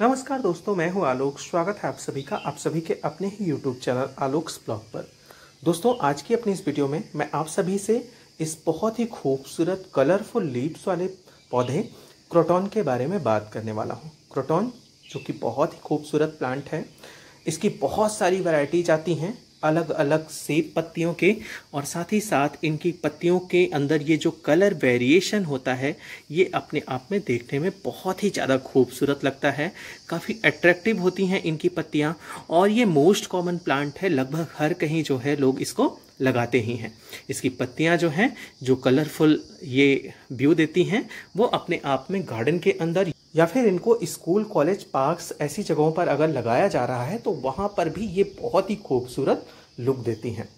नमस्कार दोस्तों मैं हूं आलोक स्वागत है आप सभी का आप सभी के अपने ही यूट्यूब चैनल आलोक्स ब्लॉग पर दोस्तों आज की अपनी इस वीडियो में मैं आप सभी से इस बहुत ही खूबसूरत कलरफुल लीव्स वाले पौधे क्रोटॉन के बारे में बात करने वाला हूँ क्रोटॉन जो कि बहुत ही खूबसूरत प्लांट है इसकी बहुत सारी वैरायटीज आती हैं अलग अलग सेब पत्तियों के और साथ ही साथ इनकी पत्तियों के अंदर ये जो कलर वेरिएशन होता है ये अपने आप में देखने में बहुत ही ज़्यादा खूबसूरत लगता है काफ़ी अट्रैक्टिव होती हैं इनकी पत्तियाँ और ये मोस्ट कॉमन प्लांट है लगभग हर कहीं जो है लोग इसको लगाते ही हैं इसकी पत्तियां जो हैं जो कलरफुल ये व्यू देती हैं वो अपने आप में गार्डन के अंदर या फिर इनको स्कूल कॉलेज पार्क्स ऐसी जगहों पर अगर लगाया जा रहा है तो वहाँ पर भी ये बहुत ही खूबसूरत लुक देती हैं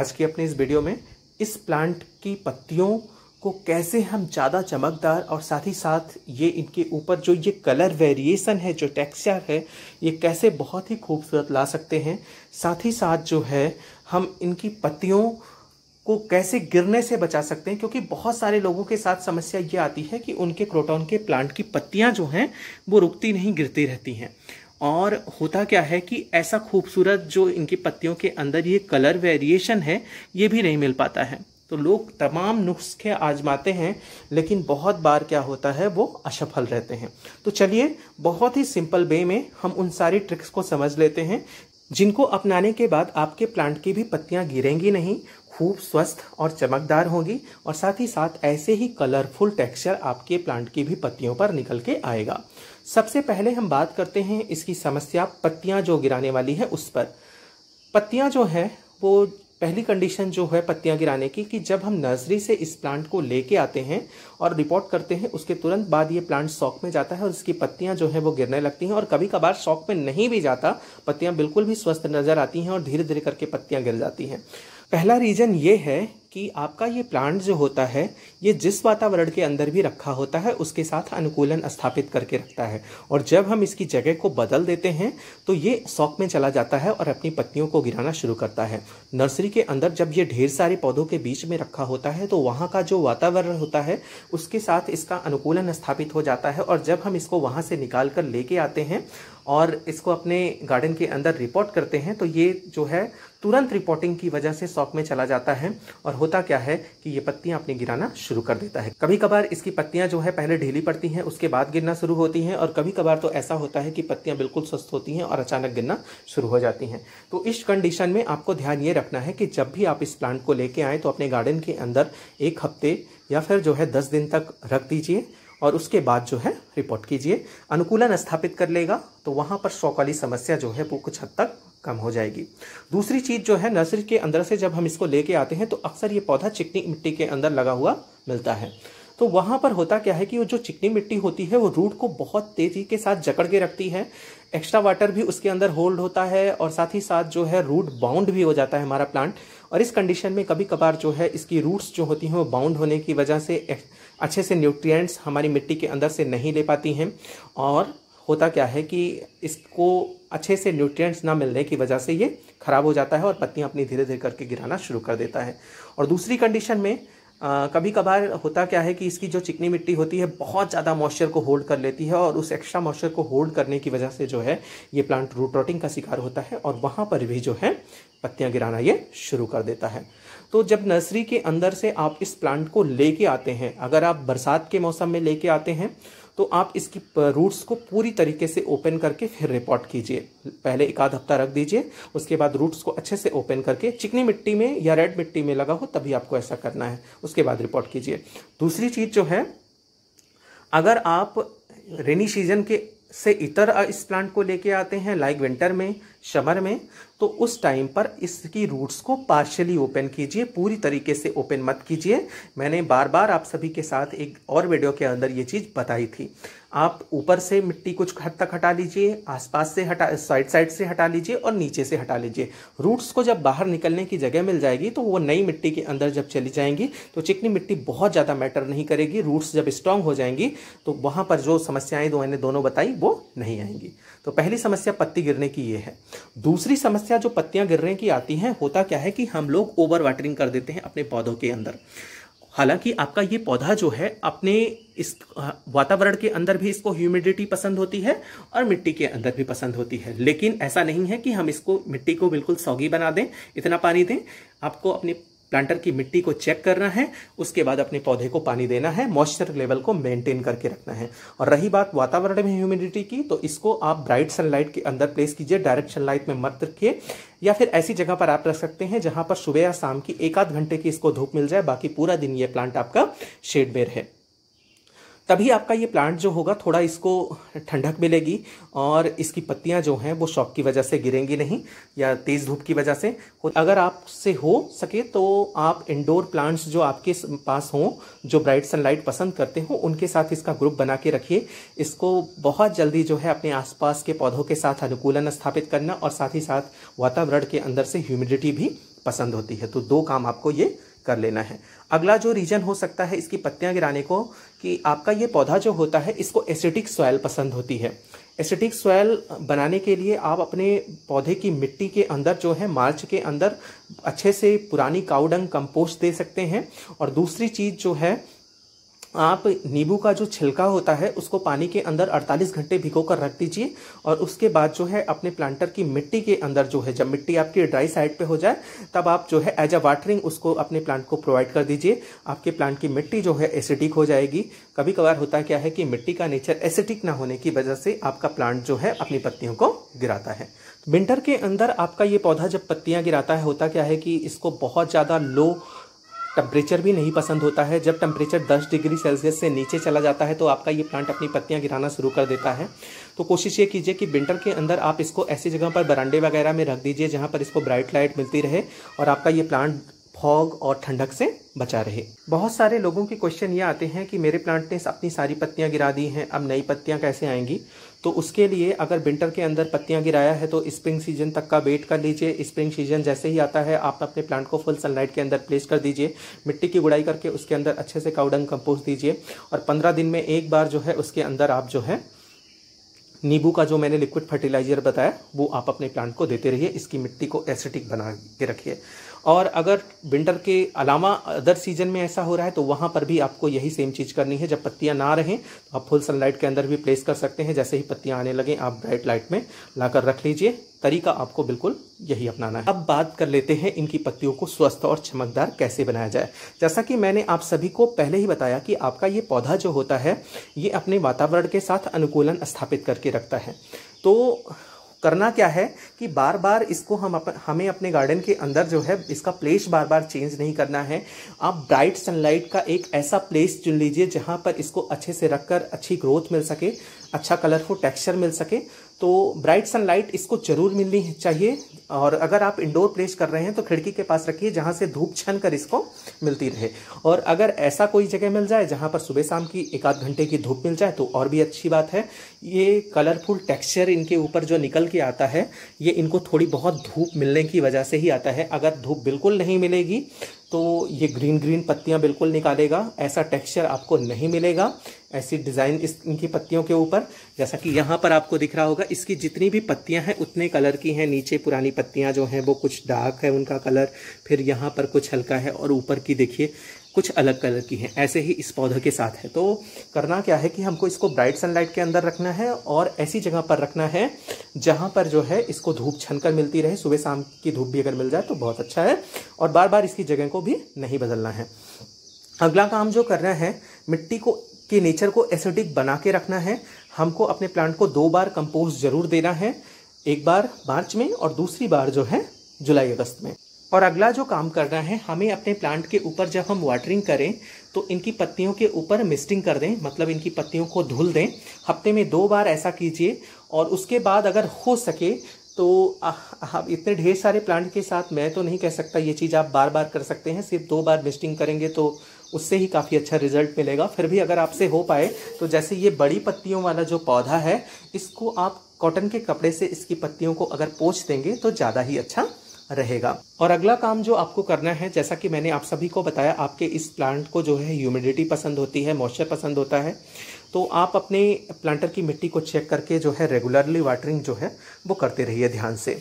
आज की अपने इस वीडियो में इस प्लांट की पत्तियों को कैसे हम ज़्यादा चमकदार और साथ ही साथ ये इनके ऊपर जो ये कलर वेरिएशन है जो टेक्सचर है ये कैसे बहुत ही खूबसूरत ला सकते हैं साथ ही साथ जो है हम इनकी पत्तियों को कैसे गिरने से बचा सकते हैं क्योंकि बहुत सारे लोगों के साथ समस्या ये आती है कि उनके क्रोटोन के प्लांट की पत्तियां जो हैं वो रुकती नहीं गिरती रहती हैं और होता क्या है कि ऐसा खूबसूरत जो इनकी पत्तियों के अंदर ये कलर वेरिएशन है ये भी नहीं मिल पाता है तो लोग तमाम नुस्खे आजमाते हैं लेकिन बहुत बार क्या होता है वो असफल रहते हैं तो चलिए बहुत ही सिंपल वे में हम उन सारी ट्रिक्स को समझ लेते हैं जिनको अपनाने के बाद आपके प्लांट की भी पत्तियां गिरेंगी नहीं खूब स्वस्थ और चमकदार होगी और साथ ही साथ ऐसे ही कलरफुल टेक्सचर आपके प्लांट की भी पत्तियों पर निकल के आएगा सबसे पहले हम बात करते हैं इसकी समस्या पत्तियां जो गिराने वाली है उस पर पत्तियां जो है वो पहली कंडीशन जो है पत्तियां गिराने की कि जब हम नर्सरी से इस प्लांट को लेके आते हैं और रिपोर्ट करते हैं उसके तुरंत बाद ये प्लांट शॉक में जाता है और इसकी पत्तियां जो है वो गिरने लगती हैं और कभी कभार शॉक में नहीं भी जाता पत्तियां बिल्कुल भी स्वस्थ नजर आती हैं और धीरे धीरे करके पत्तियां गिर जाती हैं पहला रीज़न ये है कि आपका ये प्लांट जो होता है ये जिस वातावरण के अंदर भी रखा होता है उसके साथ अनुकूलन स्थापित करके रखता है और जब हम इसकी जगह को बदल देते हैं तो ये शौक में चला जाता है और अपनी पत्तियों को गिराना शुरू करता है नर्सरी के अंदर जब ये ढेर सारे पौधों के बीच में रखा होता है तो वहाँ का जो वातावरण होता है उसके साथ इसका अनुकूलन स्थापित हो जाता है और जब हम इसको वहाँ से निकाल कर लेके आते हैं और इसको अपने गार्डन के अंदर रिपोर्ट करते हैं तो ये जो है तुरंत रिपोर्टिंग की वजह से शौक में चला जाता है और होता क्या है कि ये पत्तियां अपनी गिराना शुरू कर देता है कभी कभार इसकी पत्तियां जो है पहले ढीली पड़ती हैं उसके बाद गिरना शुरू होती हैं और कभी कभार तो ऐसा होता है कि पत्तियां बिल्कुल स्वस्थ होती हैं और अचानक गिरना शुरू हो जाती हैं तो इस कंडीशन में आपको ध्यान ये रखना है कि जब भी आप इस प्लांट को लेके आए तो अपने गार्डन के अंदर एक हफ्ते या फिर जो है दस दिन तक रख दीजिए और उसके बाद जो है रिपोर्ट कीजिए अनुकूलन स्थापित कर लेगा तो वहाँ पर वाली समस्या जो है वो कुछ हद तक कम हो जाएगी दूसरी चीज़ जो है नर्सरी के अंदर से जब हम इसको लेके आते हैं तो अक्सर ये पौधा चिकनी मिट्टी के अंदर लगा हुआ मिलता है तो वहाँ पर होता क्या है कि वो जो चिकनी मिट्टी होती है वो रूट को बहुत तेज़ी के साथ जकड़ के रखती है एक्स्ट्रा वाटर भी उसके अंदर होल्ड होता है और साथ ही साथ जो है रूट बाउंड भी हो जाता है हमारा प्लांट और इस कंडीशन में कभी कभार जो है इसकी रूट्स जो होती हैं वो बाउंड होने की वजह से अच्छे से न्यूट्रिएंट्स हमारी मिट्टी के अंदर से नहीं ले पाती हैं और होता क्या है कि इसको अच्छे से न्यूट्रिएंट्स ना मिलने की वजह से ये ख़राब हो जाता है और पत्तियाँ अपनी धीरे धीरे करके गिराना शुरू कर देता है और दूसरी कंडीशन में आ, कभी कभार होता क्या है कि इसकी जो चिकनी मिट्टी होती है बहुत ज़्यादा मॉइस्चर को होल्ड कर लेती है और उस एक्स्ट्रा मॉइस्चर को होल्ड करने की वजह से जो है ये प्लांट रूट रोटिंग का शिकार होता है और वहाँ पर भी जो है पत्तियाँ गिराना ये शुरू कर देता है तो जब नर्सरी के अंदर से आप इस प्लांट को लेके आते हैं अगर आप बरसात के मौसम में लेके आते हैं तो आप इसकी रूट्स को पूरी तरीके से ओपन करके फिर रिपोर्ट कीजिए पहले एक आध हफ्ता रख दीजिए उसके बाद रूट्स को अच्छे से ओपन करके चिकनी मिट्टी में या रेड मिट्टी में लगा हो तभी आपको ऐसा करना है उसके बाद रिपोर्ट कीजिए दूसरी चीज़ जो है अगर आप रेनी सीजन के से इतर इस प्लांट को लेके आते हैं लाइक विंटर में समर में तो उस टाइम पर इसकी रूट्स को पार्शली ओपन कीजिए पूरी तरीके से ओपन मत कीजिए मैंने बार बार आप सभी के साथ एक और वीडियो के अंदर ये चीज़ बताई थी आप ऊपर से मिट्टी कुछ हद तक हटा लीजिए आसपास से हटा साइड साइड से हटा लीजिए और नीचे से हटा लीजिए रूट्स को जब बाहर निकलने की जगह मिल जाएगी तो वो नई मिट्टी के अंदर जब चली जाएंगी तो चिकनी मिट्टी बहुत ज़्यादा मैटर नहीं करेगी रूट्स जब स्ट्रांग हो जाएंगी तो वहाँ पर जो समस्याएँ दो मैंने दोनों बताई वो नहीं आएंगी तो पहली समस्या पत्ती गिरने की ये है दूसरी समस्या जो पत्तियां गिरने की आती हैं होता क्या है कि हम लोग ओवर वाटरिंग कर देते हैं अपने पौधों के अंदर हालांकि आपका ये पौधा जो है अपने इस वातावरण के अंदर भी इसको ह्यूमिडिटी पसंद होती है और मिट्टी के अंदर भी पसंद होती है लेकिन ऐसा नहीं है कि हम इसको मिट्टी को बिल्कुल सौगी बना दें इतना पानी दें आपको अपने प्लांटर की मिट्टी को चेक करना है उसके बाद अपने पौधे को पानी देना है मॉइस्चर लेवल को मेंटेन करके रखना है और रही बात वातावरण में ह्यूमिडिटी की तो इसको आप ब्राइट सनलाइट के अंदर प्लेस कीजिए डायरेक्ट सनलाइट में मत रखिए या फिर ऐसी जगह पर आप रख सकते हैं जहां पर सुबह या शाम की एक आध घंटे की इसको धूप मिल जाए बाकी पूरा दिन ये प्लांट आपका शेड में रहे तभी आपका ये प्लांट जो होगा थोड़ा इसको ठंडक मिलेगी और इसकी पत्तियां जो हैं वो शॉक की वजह से गिरेंगी नहीं या तेज़ धूप की वजह से अगर आपसे हो सके तो आप इंडोर प्लांट्स जो आपके पास हों जो ब्राइट सनलाइट पसंद करते हो उनके साथ इसका ग्रुप बना के रखिए इसको बहुत जल्दी जो है अपने आसपास के पौधों के साथ अनुकूलन स्थापित करना और साथ ही साथ वातावरण के अंदर से ह्यूमिडिटी भी पसंद होती है तो दो काम आपको ये कर लेना है अगला जो रीजन हो सकता है इसकी पत्तियां गिराने को कि आपका ये पौधा जो होता है इसको एसिटिक सॉयल पसंद होती है एसिडिक सॉयल बनाने के लिए आप अपने पौधे की मिट्टी के अंदर जो है मार्च के अंदर अच्छे से पुरानी काउडंग कंपोस्ट दे सकते हैं और दूसरी चीज़ जो है आप नींबू का जो छिलका होता है उसको पानी के अंदर 48 घंटे भिगो कर रख दीजिए और उसके बाद जो है अपने प्लांटर की मिट्टी के अंदर जो है जब मिट्टी आपकी ड्राई साइड पे हो जाए तब आप जो है एज अ वाटरिंग उसको अपने प्लांट को प्रोवाइड कर दीजिए आपके प्लांट की मिट्टी जो है एसिडिक हो जाएगी कभी कभार होता क्या है कि मिट्टी का नेचर एसिडिक ना होने की वजह से आपका प्लांट जो है अपनी पत्तियों को गिराता है विंटर के अंदर आपका ये पौधा जब पत्तियां गिराता है होता क्या है कि इसको बहुत ज़्यादा लो टेम्परेचर भी नहीं पसंद होता है जब टेम्परेचर 10 डिग्री सेल्सियस से नीचे चला जाता है तो आपका ये प्लांट अपनी पत्तियां गिराना शुरू कर देता है तो कोशिश ये कीजिए कि विंटर के अंदर आप इसको ऐसी जगह पर बरांडे वगैरह में रख दीजिए जहाँ पर इसको ब्राइट लाइट मिलती रहे और आपका ये प्लांट फॉग और ठंडक से बचा रहे बहुत सारे लोगों के क्वेश्चन ये आते हैं कि मेरे प्लांट ने अपनी सारी पत्तियां गिरा दी हैं अब नई पत्तियां कैसे आएंगी तो उसके लिए अगर विंटर के अंदर पत्तियां गिराया है तो स्प्रिंग सीजन तक का वेट कर लीजिए स्प्रिंग सीजन जैसे ही आता है आप अपने प्लांट को फुल सनलाइट के अंदर प्लेस कर दीजिए मिट्टी की गुड़ाई करके उसके अंदर अच्छे से काउडंग कंपोस्ट दीजिए और पंद्रह दिन में एक बार जो है उसके अंदर आप जो है नींबू का जो मैंने लिक्विड फर्टिलाइजर बताया वो आप अपने प्लांट को देते रहिए इसकी मिट्टी को एसिटिक बना के रखिए और अगर विंटर के अलावा अदर सीजन में ऐसा हो रहा है तो वहाँ पर भी आपको यही सेम चीज़ करनी है जब पत्तियाँ ना रहें तो आप फुल सनलाइट के अंदर भी प्लेस कर सकते हैं जैसे ही पत्तियाँ आने लगें आप ब्राइट लाइट में लाकर रख लीजिए तरीका आपको बिल्कुल यही अपनाना है अब बात कर लेते हैं इनकी पत्तियों को स्वस्थ और चमकदार कैसे बनाया जाए जैसा कि मैंने आप सभी को पहले ही बताया कि आपका ये पौधा जो होता है ये अपने वातावरण के साथ अनुकूलन स्थापित करके रखता है तो करना क्या है कि बार बार इसको हम अप, हमें अपने गार्डन के अंदर जो है इसका प्लेस बार बार चेंज नहीं करना है आप ब्राइट सनलाइट का एक ऐसा प्लेस चुन लीजिए जहाँ पर इसको अच्छे से रखकर अच्छी ग्रोथ मिल सके अच्छा कलरफुल टेक्स्चर मिल सके तो ब्राइट सनलाइट इसको जरूर मिलनी चाहिए और अगर आप इंडोर प्लेस कर रहे हैं तो खिड़की के पास रखिए जहाँ से धूप छन कर इसको मिलती रहे और अगर ऐसा कोई जगह मिल जाए जहाँ पर सुबह शाम की एक आध घंटे की धूप मिल जाए तो और भी अच्छी बात है ये कलरफुल टेक्सचर इनके ऊपर जो निकल के आता है ये इनको थोड़ी बहुत धूप मिलने की वजह से ही आता है अगर धूप बिल्कुल नहीं मिलेगी तो ये ग्रीन ग्रीन पत्तियाँ बिल्कुल निकालेगा ऐसा टेक्सचर आपको नहीं मिलेगा ऐसी डिजाइन इस इनकी पत्तियों के ऊपर जैसा कि यहाँ पर आपको दिख रहा होगा इसकी जितनी भी पत्तियां हैं उतने कलर की हैं नीचे पुरानी पत्तियां जो हैं वो कुछ डार्क है उनका कलर फिर यहाँ पर कुछ हल्का है और ऊपर की देखिए कुछ अलग कलर की हैं ऐसे ही इस पौधे के साथ है तो करना क्या है कि हमको इसको ब्राइट सनलाइट के अंदर रखना है और ऐसी जगह पर रखना है जहाँ पर जो है इसको धूप छन कर मिलती रहे सुबह शाम की धूप भी अगर मिल जाए तो बहुत अच्छा है और बार बार इसकी जगह को भी नहीं बदलना है अगला काम जो करना है मिट्टी को कि नेचर को एसिडिक बना के रखना है हमको अपने प्लांट को दो बार कंपोस्ट जरूर देना है एक बार मार्च में और दूसरी बार जो है जुलाई अगस्त में और अगला जो काम करना है हमें अपने प्लांट के ऊपर जब हम वाटरिंग करें तो इनकी पत्तियों के ऊपर मिस्टिंग कर दें मतलब इनकी पत्तियों को धुल दें हफ्ते में दो बार ऐसा कीजिए और उसके बाद अगर हो सके तो आप इतने ढेर सारे प्लांट के साथ मैं तो नहीं कह सकता ये चीज़ आप बार बार कर सकते हैं सिर्फ दो बार मिस्टिंग करेंगे तो उससे ही काफ़ी अच्छा रिजल्ट मिलेगा फिर भी अगर आपसे हो पाए तो जैसे ये बड़ी पत्तियों वाला जो पौधा है इसको आप कॉटन के कपड़े से इसकी पत्तियों को अगर पोछ देंगे तो ज़्यादा ही अच्छा रहेगा और अगला काम जो आपको करना है जैसा कि मैंने आप सभी को बताया आपके इस प्लांट को जो है ह्यूमिडिटी पसंद होती है मॉइस्चर पसंद होता है तो आप अपने प्लांटर की मिट्टी को चेक करके जो है रेगुलरली वाटरिंग जो है वो करते रहिए ध्यान से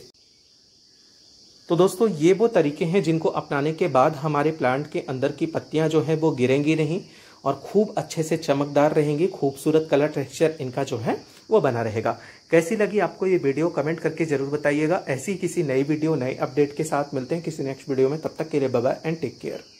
तो दोस्तों ये वो तरीके हैं जिनको अपनाने के बाद हमारे प्लांट के अंदर की पत्तियाँ जो है वो गिरेंगी नहीं और खूब अच्छे से चमकदार रहेंगी खूबसूरत कलर टेक्सचर इनका जो है वो बना रहेगा कैसी लगी आपको ये वीडियो कमेंट करके जरूर बताइएगा ऐसी किसी नई वीडियो नए अपडेट के साथ मिलते हैं किसी नेक्स्ट वीडियो में तब तक के लिए बाय एंड टेक केयर